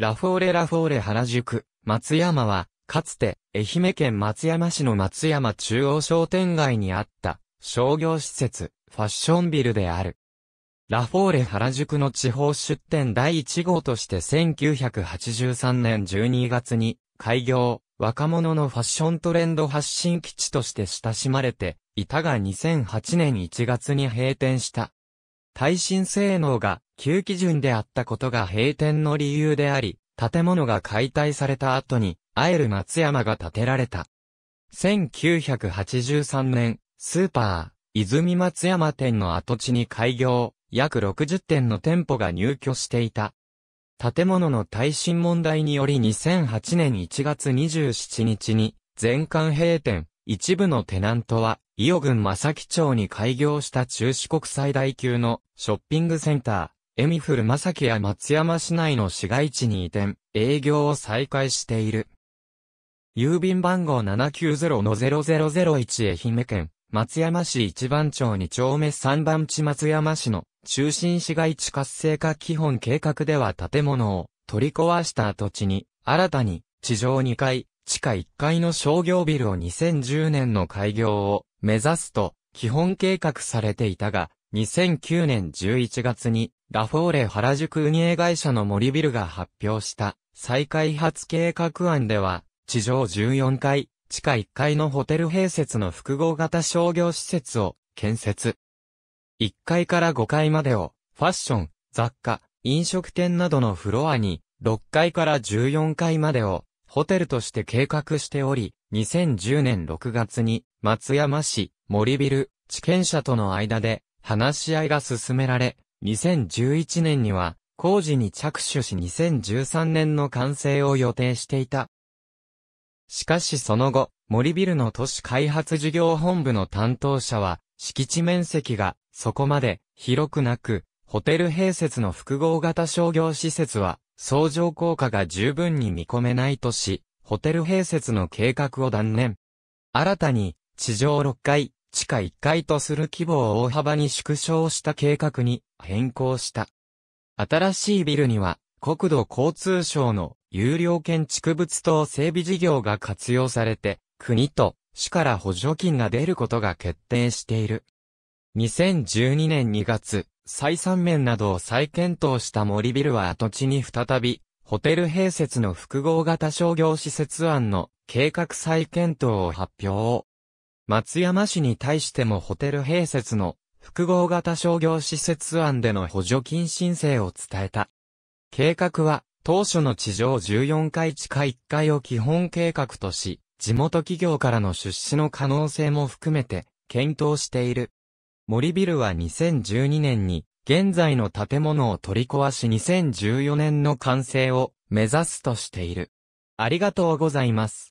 ラフォーレラフォーレ原宿、松山は、かつて、愛媛県松山市の松山中央商店街にあった、商業施設、ファッションビルである。ラフォーレ原宿の地方出店第1号として1983年12月に、開業、若者のファッショントレンド発信基地として親しまれて、いたが2008年1月に閉店した。耐震性能が旧基準であったことが閉店の理由であり、建物が解体された後に、あえる松山が建てられた。1983年、スーパー、泉松山店の跡地に開業、約60店の店舗が入居していた。建物の耐震問題により2008年1月27日に、全館閉店、一部のテナントは、伊予郡正木町に開業した中四国最大級のショッピングセンター、エミフル正樹や松山市内の市街地に移転、営業を再開している。郵便番号790-0001愛媛県、松山市一番町2丁目3番地松山市の中心市街地活性化基本計画では建物を取り壊した土地に、新たに地上2階、地下1階の商業ビルを2010年の開業を目指すと基本計画されていたが、2009年11月に、ラフォーレ原宿運営会社の森ビルが発表した再開発計画案では、地上14階、地下1階のホテル併設の複合型商業施設を建設。1階から5階までを、ファッション、雑貨、飲食店などのフロアに、6階から14階までを、ホテルとして計画しており、2010年6月に、松山市、森ビル、地権者との間で、話し合いが進められ、2011年には工事に着手し2013年の完成を予定していた。しかしその後、森ビルの都市開発事業本部の担当者は、敷地面積がそこまで広くなく、ホテル併設の複合型商業施設は相乗効果が十分に見込めないとし、ホテル併設の計画を断念。新たに地上6階、地下1階とする規模を大幅に縮小した計画に変更した。新しいビルには国土交通省の有料建築物等整備事業が活用されて、国と市から補助金が出ることが決定している。2012年2月、採算面などを再検討した森ビルは跡地に再び、ホテル併設の複合型商業施設案の計画再検討を発表。松山市に対してもホテル併設の複合型商業施設案での補助金申請を伝えた。計画は当初の地上14階地下1階を基本計画とし、地元企業からの出資の可能性も含めて検討している。森ビルは2012年に現在の建物を取り壊し2014年の完成を目指すとしている。ありがとうございます。